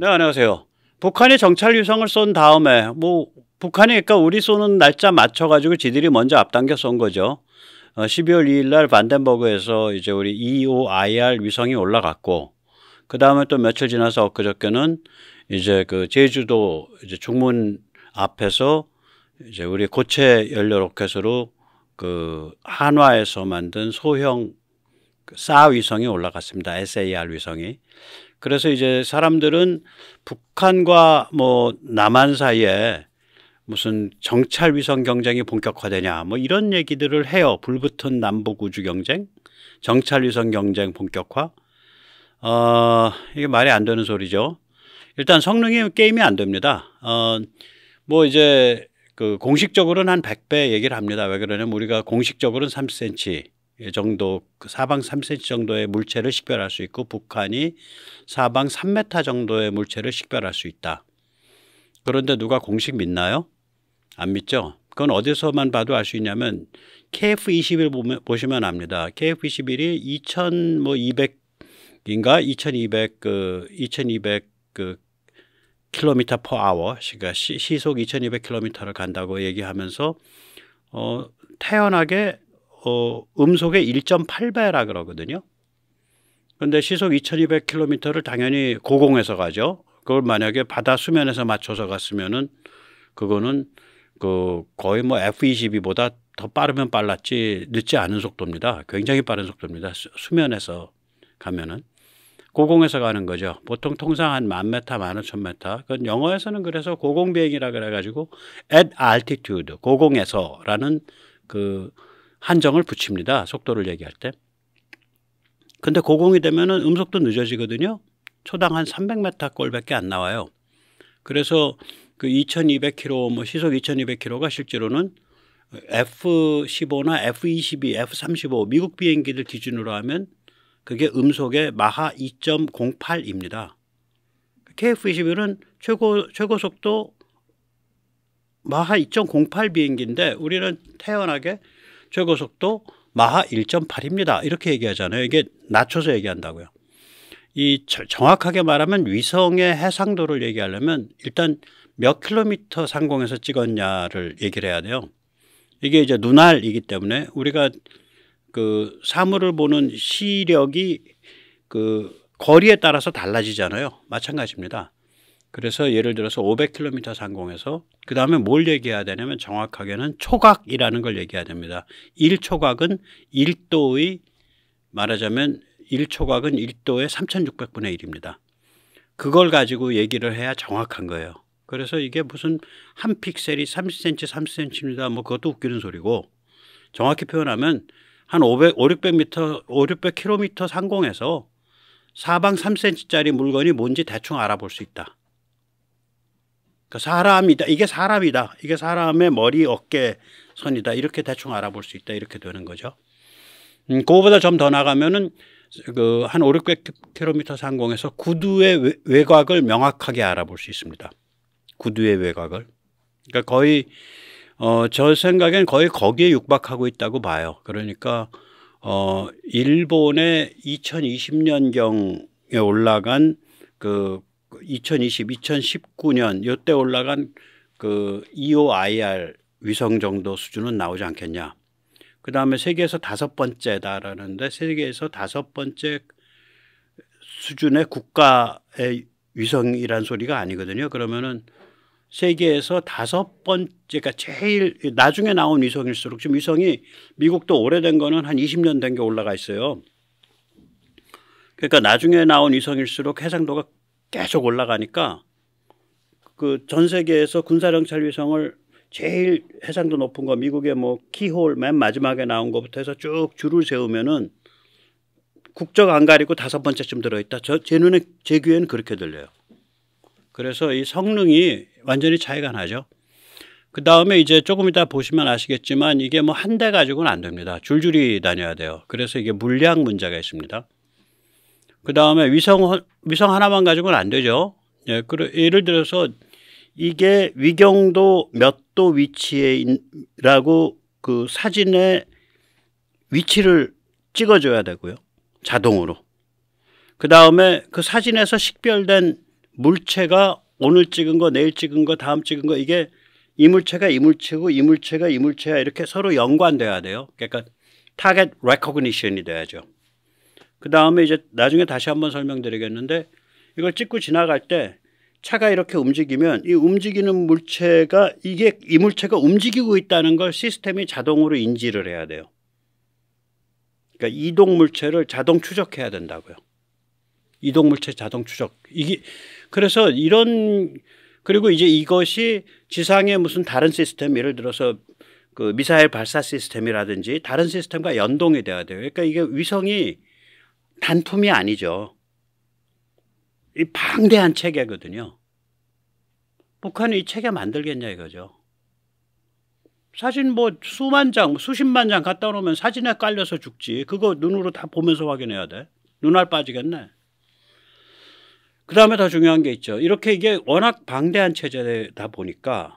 네, 안녕하세요. 북한이 정찰 위성을 쏜 다음에 뭐 북한이 그니까 우리 쏘는 날짜 맞춰 가지고 지들이 먼저 앞당겨 쏜 거죠. 12월 어, 2일 날 반덴버그에서 이제 우리 EOIR 위성이 올라갔고 그다음에 또 며칠 지나서 엊그저께는 이제 그 제주도 이제 중문 앞에서 이제 우리 고체 연료 로켓으로 그 한화에서 만든 소형 싸 그 위성이 올라갔습니다. SAR 위성이. 그래서 이제 사람들은 북한과 뭐 남한 사이에 무슨 정찰 위성 경쟁이 본격화되냐 뭐 이런 얘기들을 해요. 불붙은 남북 우주 경쟁, 정찰 위성 경쟁 본격화. 어, 이게 말이 안 되는 소리죠. 일단 성능이 게임이 안 됩니다. 어, 뭐 이제 그 공식적으로는 한 100배 얘기를 합니다. 왜 그러냐면 우리가 공식적으로는 30cm 예, 정도 그 사방 3cm 정도의 물체를 식별할 수 있고 북한이 사방 3m 정도의 물체를 식별할 수 있다. 그런데 누가 공식 믿나요? 안 믿죠? 그건 어디서만 봐도 알 수 있냐면 KF21 보면, 보시면 압니다. KF21이 2200인가 2200그 2200그 킬로미터 퍼 아워 그러 그러니까 시, 시속 2200 킬로미터를 간다고 얘기하면서 어 태연하게 어, 음속의 1.8배라 그러거든요. 근데 시속 2,200km를 당연히 고공에서 가죠. 그걸 만약에 바다 수면에서 맞춰서 갔으면은 그거는 그 거의 뭐 F22보다 더 빠르면 빨랐지 늦지 않은 속도입니다. 굉장히 빠른 속도입니다. 수면에서 가면은 고공에서 가는 거죠. 보통 통상 한만 메타, 만 오천 메타. 그건 영어에서는 그래서 고공 비행이라 그래가지고 at altitude 고공에서라는 그 한정을 붙입니다. 속도를 얘기할 때. 근데 고공이 되면은 음속도 늦어지거든요. 초당 한 300m 꼴밖에 안 나와요. 그래서 그 2200km 뭐 시속 2200km가 실제로는 F15나 F22, F35 미국 비행기들 기준으로 하면 그게 음속의 마하 2.08입니다. KF21은 최고 최고 속도 마하 2.08 비행기인데 우리는 태연하게 최고 속도 마하 1.8입니다. 이렇게 얘기하잖아요. 이게 낮춰서 얘기한다고요. 이 정확하게 말하면 위성의 해상도를 얘기하려면 일단 몇 킬로미터 상공에서 찍었냐를 얘기를 해야 돼요. 이게 이제 눈알이기 때문에 우리가 그 사물을 보는 시력이 그 거리에 따라서 달라지잖아요. 마찬가지입니다. 그래서 예를 들어서 500km 상공에서 그 다음에 뭘 얘기해야 되냐면 정확하게는 초각이라는 걸 얘기해야 됩니다. 1초각은 1도의 말하자면 1초각은 1도의 3600분의 1입니다. 그걸 가지고 얘기를 해야 정확한 거예요. 그래서 이게 무슨 한 픽셀이 30cm, 30cm입니다. 뭐 그것도 웃기는 소리고 정확히 표현하면 한 500, 5 600m, 5 600km 상공에서 사방 3cm짜리 물건이 뭔지 대충 알아볼 수 있다. 그 사람이다. 이게 사람이다. 이게 사람의 머리, 어깨, 선이다. 이렇게 대충 알아볼 수 있다. 이렇게 되는 거죠. 음, 그거보다 좀 더 나가면은 그 한 5, 600km 상공에서 구두의 외곽을 명확하게 알아볼 수 있습니다. 구두의 외곽을. 그러니까 거의 어, 저 생각엔 거의 거기에 육박하고 있다고 봐요. 그러니까 어, 일본의 2020년경에 올라간 그 2020, 2019년 요때 올라간 그 EOIR 위성 정도 수준은 나오지 않겠냐. 그 다음에 세계에서 다섯 번째다라는데 세계에서 다섯 번째 수준의 국가의 위성이란 소리가 아니거든요. 그러면은 세계에서 다섯 번째, 가 그러니까 제일 나중에 나온 위성일수록 지금 위성이 미국도 오래된 거는 한 20년 된 게 올라가 있어요. 그러니까 나중에 나온 위성일수록 해상도가 계속 올라가니까 그 전 세계에서 군사정찰 위성을 제일 해상도 높은 거 미국의 뭐 키홀 맨 마지막에 나온 것부터 해서 쭉 줄을 세우면은 국적 안 가리고 다섯 번째쯤 들어있다. 저 제 눈에 제 귀에는 그렇게 들려요. 그래서 이 성능이 완전히 차이가 나죠. 그 다음에 이제 조금 이따 보시면 아시겠지만 이게 뭐 한 대 가지고는 안 됩니다. 줄줄이 다녀야 돼요. 그래서 이게 물량 문제가 있습니다. 그 다음에 위성, 위성 하나만 가지고는 안 되죠. 예, 그, 예를 들어서 이게 위경도 몇도 위치에 있 라고 그 사진의 위치를 찍어줘야 되고요. 자동으로. 그 다음에 그 사진에서 식별된 물체가 오늘 찍은 거, 내일 찍은 거, 다음 찍은 거 이게 이 물체가 이 물체고 이 물체가 이 물체야 이렇게 서로 연관돼야 돼요. 그러니까 타겟 레코그니션이 돼야죠. 그 다음에 이제 나중에 다시 한번 설명드리겠는데 이걸 찍고 지나갈 때 차가 이렇게 움직이면 이 움직이는 물체가 이게 이 물체가 움직이고 있다는 걸 시스템이 자동으로 인지를 해야 돼요. 그러니까 이동 물체를 자동 추적해야 된다고요. 이동 물체 자동 추적. 이게 그래서 이런 그리고 이제 이것이 지상의 무슨 다른 시스템 예를 들어서 그 미사일 발사 시스템이라든지 다른 시스템과 연동이 돼야 돼요. 그러니까 이게 위성이 단품이 아니죠. 이 방대한 체계거든요. 북한이 이 체계 만들겠냐 이거죠. 사진 뭐 수만 장, 수십만 장 갖다 놓으면 사진에 깔려서 죽지. 그거 눈으로 다 보면서 확인해야 돼. 눈알 빠지겠네. 그 다음에 더 중요한 게 있죠. 이렇게 이게 워낙 방대한 체제다 보니까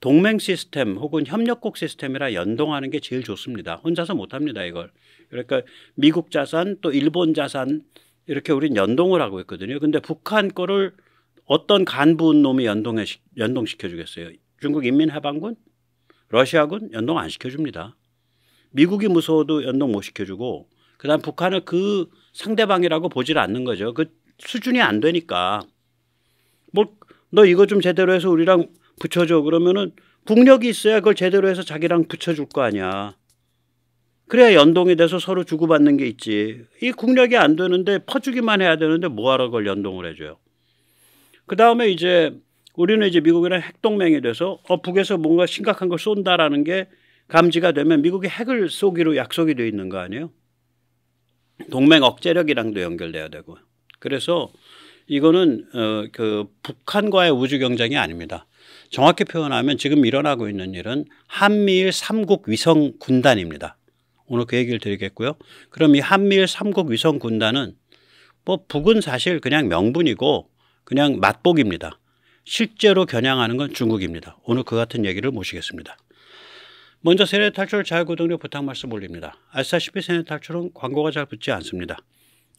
동맹 시스템 혹은 협력국 시스템이라 연동하는 게 제일 좋습니다. 혼자서 못합니다, 이걸. 그러니까 미국 자산 또 일본 자산 이렇게 우린 연동을 하고 있거든요. 근데 북한 거를 어떤 간부 놈이 연동해 연동시켜 주겠어요? 중국 인민해방군, 러시아군 연동 안 시켜줍니다. 미국이 무서워도 연동 못 시켜주고 그다음 북한을 그 상대방이라고 보질 않는 거죠. 그 수준이 안 되니까 뭐 너 이거 좀 제대로 해서 우리랑 붙여줘 그러면은 국력이 있어야 그걸 제대로 해서 자기랑 붙여줄 거 아니야. 그래야 연동이 돼서 서로 주고받는 게 있지. 이 국력이 안 되는데 퍼주기만 해야 되는데 뭐하러 그걸 연동을 해줘요. 그 다음에 이제 우리는 이제 미국이랑 핵동맹이 돼서 어, 북에서 뭔가 심각한 걸 쏜다라는 게 감지가 되면 미국이 핵을 쏘기로 약속이 돼 있는 거 아니에요? 동맹 억제력이랑도 연결돼야 되고. 그래서 이거는 어, 그 북한과의 우주 경쟁이 아닙니다. 정확히 표현하면 지금 일어나고 있는 일은 한미일 삼국 위성 군단입니다. 오늘 그 얘기를 드리겠고요. 그럼 이 한미일 삼국 위성 군단은 뭐 북은 사실 그냥 명분이고 그냥 맛보기입니다. 실제로 겨냥하는 건 중국입니다. 오늘 그 같은 얘기를 모시겠습니다. 먼저 세뇌 탈출 잘구독료 부탁 말씀 올립니다. 아시다시피 세뇌 탈출은 광고가 잘 붙지 않습니다.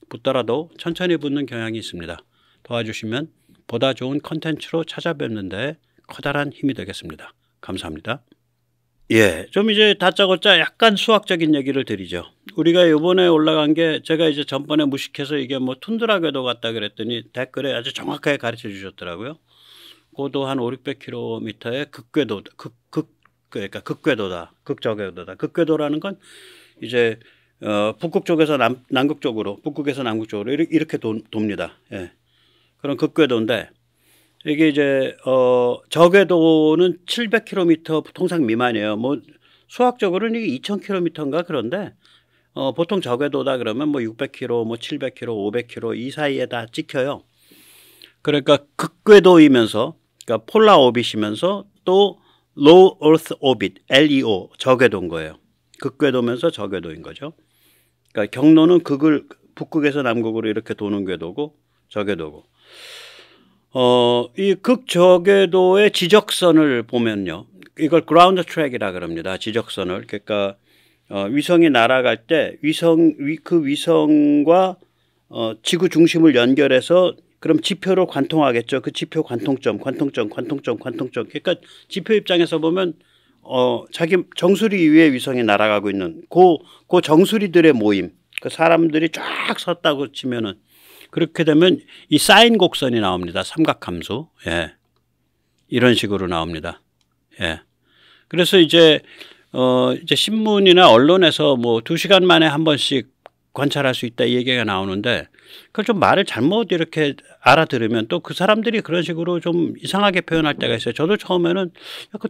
붙더라도 천천히 붙는 경향이 있습니다. 도와주시면 보다 좋은 컨텐츠로 찾아뵙는데 커다란 힘이 되겠습니다. 감사합니다. 예. 좀 이제 다짜고짜 약간 수학적인 얘기를 드리죠. 우리가 요번에 올라간 게 제가 이제 전번에 무식해서 이게 뭐 툰드라 궤도 같다 그랬더니 댓글에 아주 정확하게 가르쳐 주셨더라고요. 고도 한 5, 600km의 극궤도, 극, 극, 그러니까 극궤도다. 극저궤도다. 극궤도라는 건 이제 어, 북극 쪽에서 남, 남극 쪽으로, 북극에서 남극 쪽으로 이렇게, 이렇게 돕니다. 예. 그런 극궤도인데 이게 이제 어 적외도는 700km 통상 미만이에요. 뭐 수학적으로는 이게 2,000km인가 그런데 어 보통 적외도다 그러면 뭐 600km, 뭐 700km, 500km 이 사이에 다 찍혀요. 그러니까 극궤도이면서 그러니까 폴라 오빗이면서 또 low earth orbit LEO 저궤도인 거예요. 극궤도면서 저궤도인 거죠. 그러니까 경로는 극을 북극에서 남극으로 이렇게 도는 궤도고 저궤도고. 어, 이 극저궤도의 지적선을 보면요. 이걸 그라운드 트랙이라 그럽니다. 지적선을. 그러니까 어, 위성이 날아갈 때 위성 위, 그 위성과 어, 지구 중심을 연결해서 그럼 지표로 관통하겠죠. 그 지표 관통점, 관통점, 관통점, 관통점. 그러니까 지표 입장에서 보면 어, 자기 정수리 위에 위성이 날아가고 있는 그, 그 정수리들의 모임. 그 사람들이 쫙 섰다고 치면은 그렇게 되면 이 사인 곡선이 나옵니다. 삼각함수. 예. 이런 식으로 나옵니다. 예. 그래서 이제 어 이제 신문이나 언론에서 뭐 두시간 만에 한 번씩 관찰할 수 있다 이 얘기가 나오는데 그걸 좀 말을 잘못 이렇게 알아들으면 또 그 사람들이 그런 식으로 좀 이상하게 표현할 때가 있어요. 저도 처음에는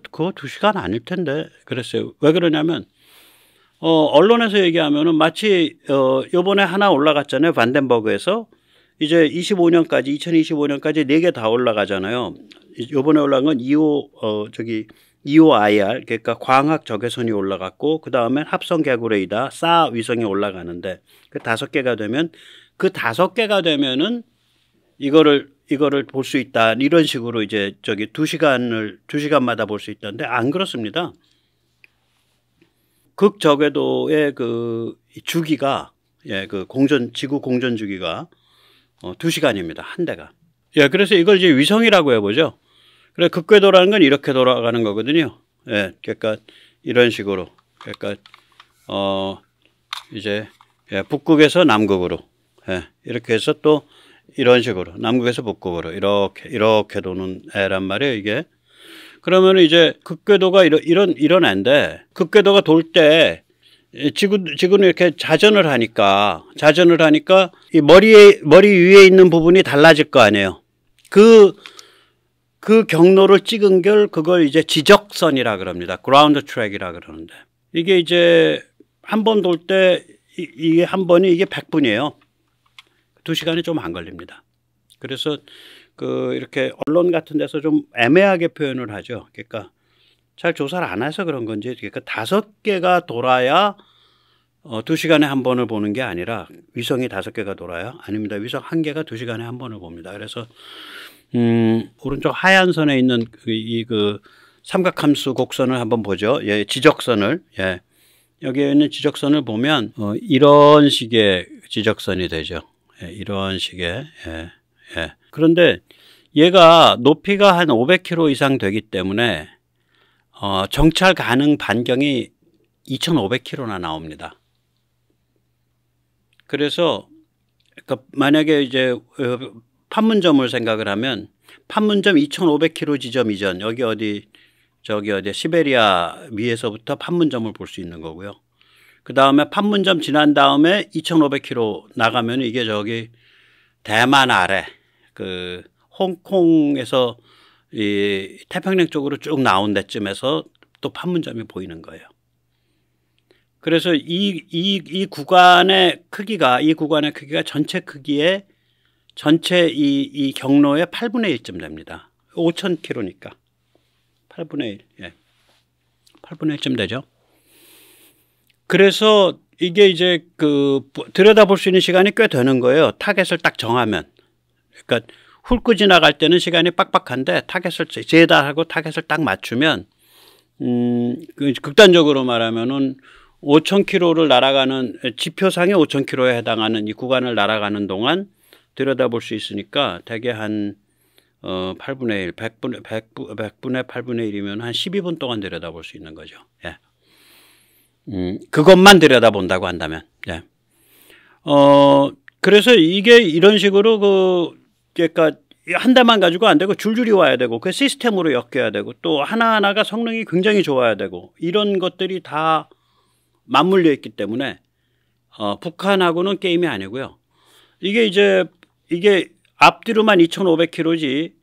그거 두 시간 아닐 텐데 그랬어요. 왜 그러냐면 어, 언론에서 얘기하면은 마치 어, 요번에 하나 올라갔잖아요. 반덴버그에서 이제 25년까지 2025년까지 네 개 다 올라가잖아요. 요번에 올라간 건 2호 어 저기 2호 IR 그러니까 광학 적외선이 올라갔고 그다음에 합성 개구레이다 사 위성이 올라가는데 그 다섯 개가 되면 그 다섯 개가 되면은 이거를 이거를 볼 수 있다 이런 식으로 이제 저기 두 시간을 두 시간마다 볼 수 있던데 안 그렇습니다. 극적외도의 그 주기가 예 그 공전 지구 공전 주기가 어, 2시간입니다. 한 대가. 예, 그래서 이걸 이제 위성이라고 해보죠. 그래, 극궤도라는 건 이렇게 돌아가는 거거든요. 예, 그러니까 이런 식으로. 그러니까, 어, 이제, 예, 북극에서 남극으로. 예, 이렇게 해서 또 이런 식으로. 남극에서 북극으로. 이렇게, 이렇게 도는 애란 말이에요, 이게. 그러면 이제 극궤도가 이런, 이런, 이런 애인데, 극궤도가 돌때 예, 지금 지금 이렇게 자전을 하니까 자전을 하니까 이 머리에 머리 위에 있는 부분이 달라질 거 아니에요. 그그 그 경로를 찍은 결 그걸 이제 지적선이라 그럽니다. 그라운드 트랙이라 그러는데 이게 이제 한 번 돌 때 이게 한 번이 이게 백분이에요두 시간이 좀 안 걸립니다. 그래서 그 이렇게 언론 같은 데서 좀 애매하게 표현을 하죠. 그러니까 잘 조사를 안 해서 그런 건지 그러니까 다섯 개가 돌아야 어, 두 시간에 한 번을 보는 게 아니라 위성이 다섯 개가 돌아요? 아닙니다. 위성 한 개가 두 시간에 한 번을 봅니다. 그래서 음, 오른쪽 하얀 선에 있는 이그 이 그 삼각함수 곡선을 한번 보죠. 예, 지적선을 예. 여기에 있는 지적선을 보면 어, 이런 식의 지적선이 되죠. 예, 이런 식의 예, 예. 그런데 얘가 높이가 한 오백 k 로 이상 되기 때문에 어, 정찰 가능 반경이 2,500km나 나옵니다. 그래서 그러니까 만약에 이제 어, 판문점을 생각을 하면 판문점 2,500km 지점 이전 여기 어디 저기 어디 시베리아 위에서부터 판문점을 볼 수 있는 거고요. 그 다음에 판문점 지난 다음에 2,500km 나가면 이게 저기 대만 아래 그 홍콩에서 이 태평양 쪽으로 쭉 나온 데쯤에서 또 판문점이 보이는 거예요. 그래서 이, 이, 이 구간의 크기가, 이 구간의 크기가 전체 크기에 전체 이, 이 경로의 8분의 1쯤 됩니다. 5 0 0 0 킬로니까. 8분의 1, 예. 8분의 1쯤 되죠. 그래서 이게 이제 그 들여다볼 수 있는 시간이 꽤 되는 거예요. 타겟을 딱 정하면. 그러니까 훑고 지나갈 때는 시간이 빡빡한데 타겟을 제다 하고 타겟을 딱 맞추면 음, 그 극단적으로 말하면은 5,000km를 날아가는 지표상의 5,000km에 해당하는 이 구간을 날아가는 동안 들여다볼 수 있으니까 대개 한 어, 8분의 1, 100분, 100분의 8분의 1이면 한 12분 동안 들여다볼 수 있는 거죠. 예. 음, 그것만 들여다본다고 한다면. 예. 어, 그래서 이게 이런 식으로 그 그러니까 한 대만 가지고 안 되고 줄줄이 와야 되고 그 시스템으로 엮여야 되고 또 하나하나가 성능이 굉장히 좋아야 되고 이런 것들이 다 맞물려 있기 때문에 어, 북한하고는 게임이 아니고요. 이게 이제 이게 앞뒤로만 2,500km지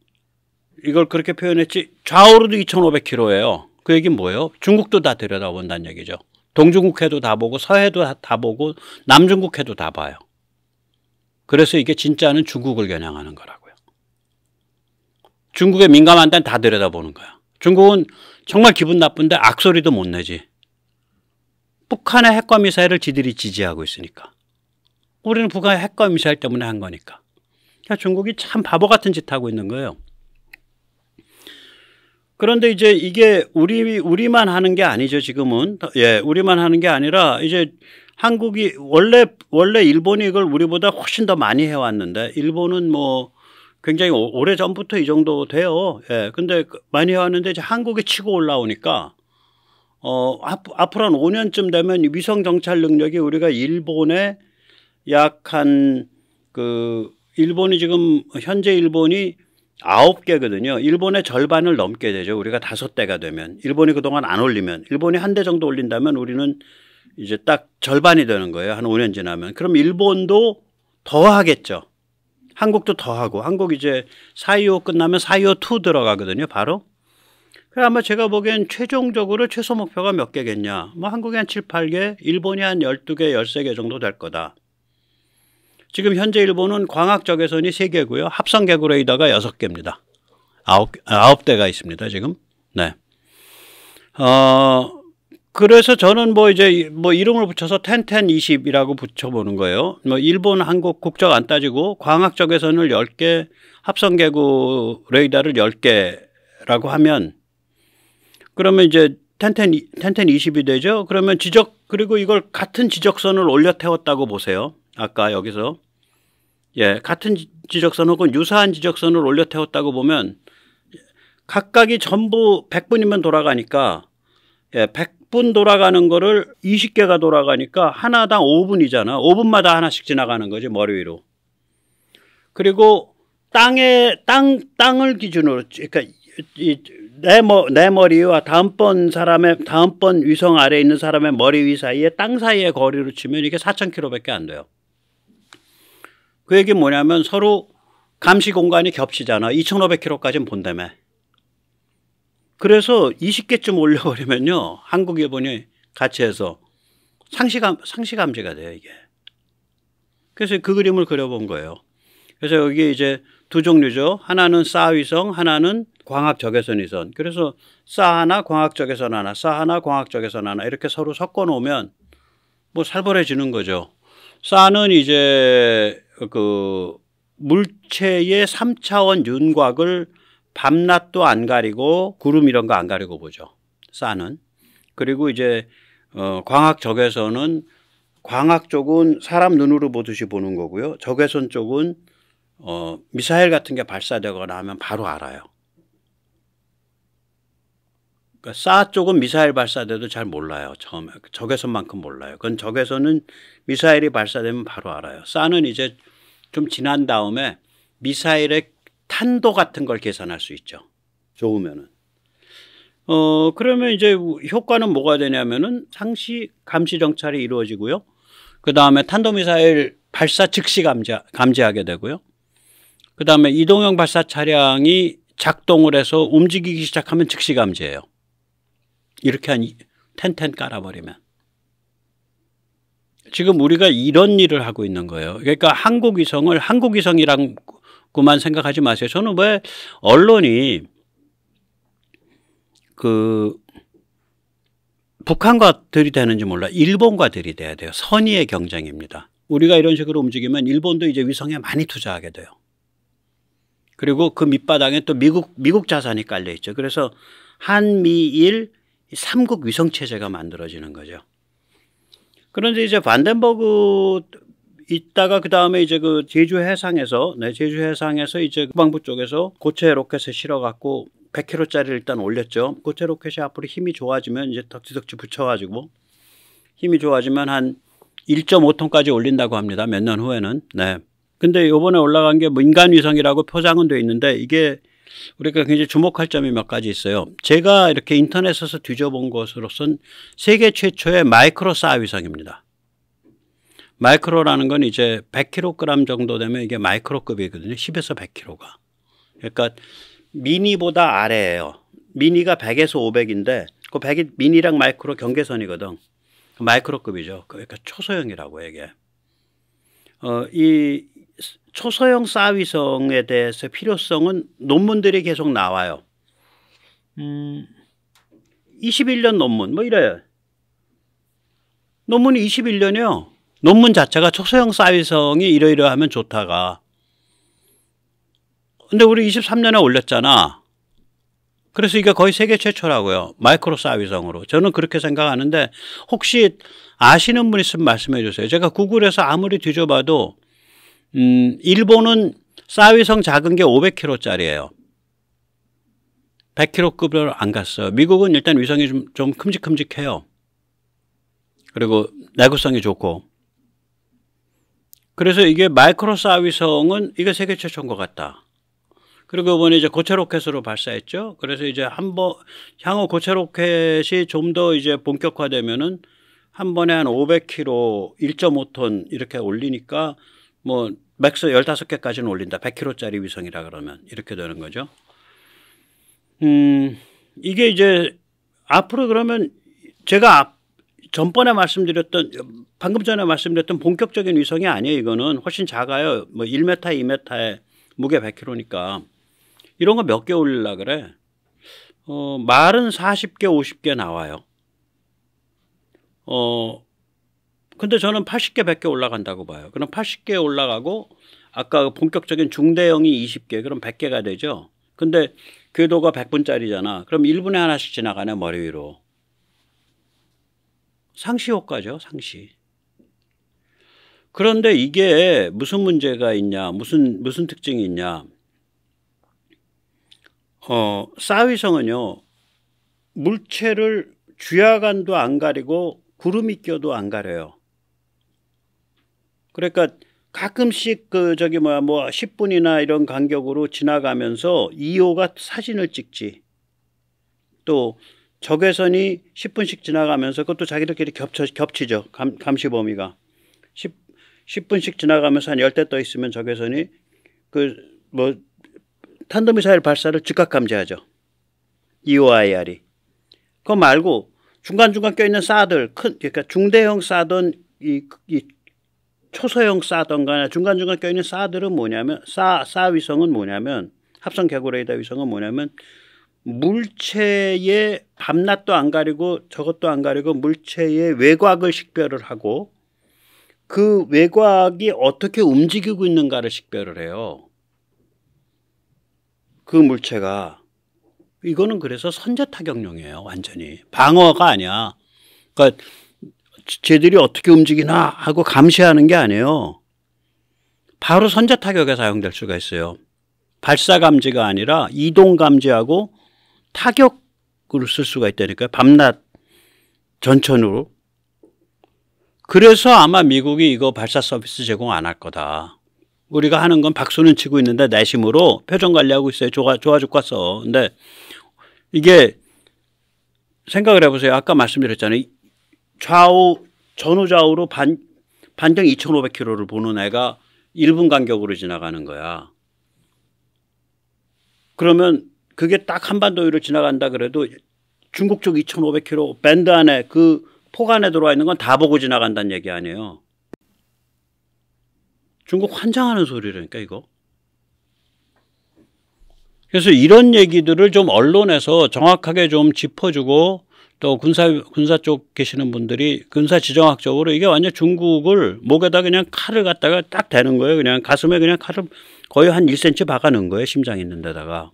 이걸 그렇게 표현했지 좌우로도 2,500km예요. 그 얘기는 뭐예요? 중국도 다 들여다본다는 얘기죠. 동중국해도 다 보고 서해도 다 보고 남중국해도 다 봐요. 그래서 이게 진짜는 중국을 겨냥하는 거라고요. 중국에 민감한 데는 다 들여다보는 거야. 중국은 정말 기분 나쁜데 악소리도 못 내지. 북한의 핵과 미사일을 지들이 지지하고 있으니까. 우리는 북한의 핵과 미사일 때문에 한 거니까. 그 중국이 참 바보 같은 짓 하고 있는 거예요. 그런데 이제 이게 우리 우리만 하는 게 아니죠 지금은 예 우리만 하는 게 아니라 이제 한국이 원래 원래 일본이 이걸 우리보다 훨씬 더 많이 해왔는데 일본은 뭐 굉장히 오래 전부터 이 정도 돼요. 예. 근데 그 많이 해왔는데 이제 한국이 치고 올라오니까 어 앞, 앞으로 한 5년쯤 되면 위성 정찰 능력이 우리가 일본의 약한 그 일본이 지금 현재 일본이 아홉 개거든요. 일본의 절반을 넘게 되죠. 우리가 다섯 대가 되면 일본이 그동안 안 올리면 일본이 한 대 정도 올린다면 우리는 이제 딱 절반이 되는 거예요. 한 5년 지나면. 그럼 일본도 더 하겠죠. 한국도 더 하고 한국 이제 4.25 끝나면 4 2 5 2 들어가거든요. 바로. 그래 아마 제가 보기엔 최종적으로 최소 목표가 몇 개겠냐. 뭐 한국이 한 7, 8개, 일본이 한 12개, 13개 정도 될 거다. 지금 현재 일본은 광학적외선이 3개고요. 합성개구 레이더가 6개입니다. 9, 9대가 있습니다. 지금. 네. 어, 그래서 저는 뭐 이제 뭐 이름을 붙여서 텐텐 2 0이라고 붙여보는 거예요. 뭐 일본, 한국 국적 안 따지고 광학적외선을 0개 합성계구 레이더를 1 0개라고 하면 그러면 이제 텐텐, 1 0 2 0이 되죠. 그러면 지적, 그리고 이걸 같은 지적선을 올려 태웠다고 보세요. 아까 여기서. 예, 같은 지적선 혹은 유사한 지적선을 올려 태웠다고 보면 각각이 전부 1 0 0분이면 돌아가니까 예, 1 10분 돌아가는 거를 20개가 돌아가니까 하나당 5분이잖아. 5분마다 하나씩 지나가는 거지, 머리 위로. 그리고 땅에, 땅, 땅을 기준으로, 그러니까 이, 내, 머, 내 머리와 다음번 사람의, 다음번 위성 아래에 있는 사람의 머리 위 사이에 땅 사이의 거리로 치면 이게 4,000km밖에 안 돼요. 그 얘기 뭐냐면 서로 감시 공간이 겹치잖아. 2,500km까지는 본다며. 그래서 20개쯤 올려버리면요. 한국 일본이 같이 해서 상시감, 상시감지가 돼요, 이게. 그래서 그 그림을 그려본 거예요. 그래서 여기 이제 두 종류죠. 하나는 싸위성, 하나는 광학적외선위선. 그래서 싸 하나, 광학적외선 하나, 싸 하나, 광학적외선 하나 이렇게 서로 섞어 놓으면 뭐 살벌해지는 거죠. 싸는 이제 그 물체의 3차원 윤곽을 밤낮도 안 가리고 구름 이런 거 안 가리고 보죠. 싸는. 그리고 이제 어, 광학 적외선은 광학 쪽은 사람 눈으로 보듯이 보는 거고요. 적외선 쪽은 어, 미사일 같은 게 발사되거나 하면 바로 알아요. 그러니까 싸 쪽은 미사일 발사돼도 잘 몰라요. 처음에 적외선만큼 몰라요. 그건 적외선은 미사일이 발사되면 바로 알아요. 싸는 이제 좀 지난 다음에 미사일의 탄도 같은 걸 계산할 수 있죠. 좋으면은. 어, 그러면 이제 효과는 뭐가 되냐면은 상시 감시 정찰이 이루어지고요. 그 다음에 탄도미사일 발사 즉시 감지, 감지하게 되고요. 그 다음에 이동형 발사 차량이 작동을 해서 움직이기 시작하면 즉시 감지해요. 이렇게 한 텐텐 깔아버리면. 지금 우리가 이런 일을 하고 있는 거예요. 그러니까 한국위성을 한국위성이랑 그만 생각하지 마세요. 저는 왜 언론이 그 북한과 들이대는지 몰라 일본과 들이대야 돼요. 선의의 경쟁입니다. 우리가 이런 식으로 움직이면 일본도 이제 위성에 많이 투자하게 돼요. 그리고 그 밑바닥에 또 미국 미국 자산이 깔려 있죠. 그래서 한미일 삼국 위성 체제가 만들어지는 거죠. 그런데 이제 반덴버그 있다가 그 다음에 이제 그 제주 해상에서 네 제주 해상에서 이제 국방부 쪽에서 고체 로켓을 실어갖고 100kg짜리를 일단 올렸죠. 고체 로켓이 앞으로 힘이 좋아지면 이제 덕지덕지 붙여가지고 힘이 좋아지면 한 1.5톤까지 올린다고 합니다. 몇 년 후에는. 네. 근데 요번에 올라간 게 민간 위성이라고 표장은돼 있는데 이게 우리가 굉장히 주목할 점이 몇 가지 있어요. 제가 이렇게 인터넷에서 뒤져본 것으로선 세계 최초의 마이크로사 위성입니다. 마이크로라는 건 이제 100kg 정도 되면 이게 마이크로급이거든요. 10에서 100kg가. 그러니까 미니보다 아래예요. 미니가 100에서 500인데 그 100이 미니랑 마이크로 경계선이거든. 그 마이크로급이죠. 그 그러니까 초소형이라고 이게. 어, 이 초소형 싸위성에 대해서 필요성은 논문들이 계속 나와요. 음, 21년 논문 뭐 이래요. 논문이 21년이요. 논문 자체가 초소형 사회성이 이러이러하면 좋다가 근데 우리 23년에 올렸잖아. 그래서 이게 거의 세계 최초라고요. 마이크로 사회성으로. 저는 그렇게 생각하는데 혹시 아시는 분 있으면 말씀해 주세요. 제가 구글에서 아무리 뒤져봐도 음, 일본은 사위성 작은 게 500km짜리예요. 100km급으로 안 갔어요. 미국은 일단 위성이 좀, 좀 큼직큼직해요. 그리고 내구성이 좋고 그래서 이게 마이크로사위성은 이게 세계 최초인 것 같다. 그리고 이번에 이제 고체 로켓으로 발사했죠. 그래서 이제 한 번 향후 고체 로켓이 좀 더 이제 본격화되면은 한 번에 한 500kg 1.5톤 이렇게 올리니까 뭐 맥스 15개까지는 올린다. 100kg짜리 위성이라 그러면 이렇게 되는 거죠. 음, 이게 이제 앞으로 그러면 제가 전번에 말씀드렸던 방금 전에 말씀드렸던 본격적인 위성이 아니에요. 이거는 훨씬 작아요. 뭐 1m, 2m에 무게 100kg니까 이런 거 몇 개 올리려 그래? 어, 말은 40개, 50개 나와요. 어, 근데 저는 80개, 100개 올라간다고 봐요. 그럼 80개 올라가고 아까 그 본격적인 중대형이 20개, 그럼 100개가 되죠. 근데 궤도가 100분짜리잖아. 그럼 1분에 하나씩 지나가네, 머리 위로. 상시 효과죠, 상시. 그런데 이게 무슨 문제가 있냐, 무슨, 무슨 특징이 있냐. 어, 싸위성은요, 물체를 주야간도 안 가리고 구름이 껴도 안 가려요. 그러니까 가끔씩 그 저기 뭐야 뭐 10분이나 이런 간격으로 지나가면서 2호가 사진을 찍지 또 적외선이 10분씩 지나가면서 그것도 자기들끼리 겹쳐, 겹치죠. 감, 시 범위가. 10, 분씩 지나가면서 한 10대 떠 있으면 적외선이 그 뭐 탄도미사일 발사를 즉각 감지하죠. EOIR이. 그거 말고 중간중간 껴있는 싸들, 큰, 그러니까 중대형 사던 이, 이 초소형 싸던 간에 중간중간 껴있는 사들은 뭐냐면, 사, 싸 위성은 뭐냐면, 합성 개구레이다 위성은 뭐냐면 물체의 밤낮도 안 가리고 저것도 안 가리고 물체의 외곽을 식별을 하고 그 외곽이 어떻게 움직이고 있는가를 식별을 해요. 그 물체가 이거는 그래서 선제 타격용이에요, 완전히. 방어가 아니야. 그러니까 쟤들이 어떻게 움직이나 하고 감시하는 게 아니에요. 바로 선제 타격에 사용될 수가 있어요. 발사 감지가 아니라 이동 감지하고 타격으로 쓸 수가 있다니까요. 밤낮 전천으로. 그래서 아마 미국이 이거 발사 서비스 제공 안 할 거다. 우리가 하는 건 박수는 치고 있는데 내심으로 표정 관리하고 있어요. 좋아, 좋아 죽겠어. 근데 이게 생각을 해보세요. 아까 말씀드렸잖아요. 좌우, 전후좌우로 반, 반경 2,500km를 보는 애가 1분 간격으로 지나가는 거야. 그러면 그게 딱 한반도 위를 지나간다 그래도 중국 쪽 2,500km 밴드 안에 그폭 안에 들어와 있는 건 다 보고 지나간다는 얘기 아니에요. 중국 환장하는 소리라니까 이거. 그래서 이런 얘기들을 좀 언론에서 정확하게 좀 짚어주고 또 군사 군사 쪽 계시는 분들이 군사 지정학적으로 이게 완전 중국을 목에다 그냥 칼을 갖다가 딱 대는 거예요. 그냥 가슴에 그냥 칼을 거의 한 1cm 박아 놓은 거예요. 심장 있는 데다가.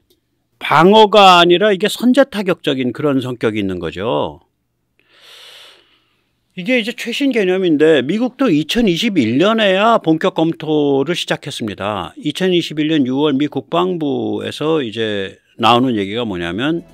방어가 아니라 이게 선제 타격적인 그런 성격이 있는 거죠. 이게 이제 최신 개념인데 미국도 2021년에야 본격 검토를 시작했습니다. 2021년 6월 미 국방부에서 이제 나오는 얘기가 뭐냐면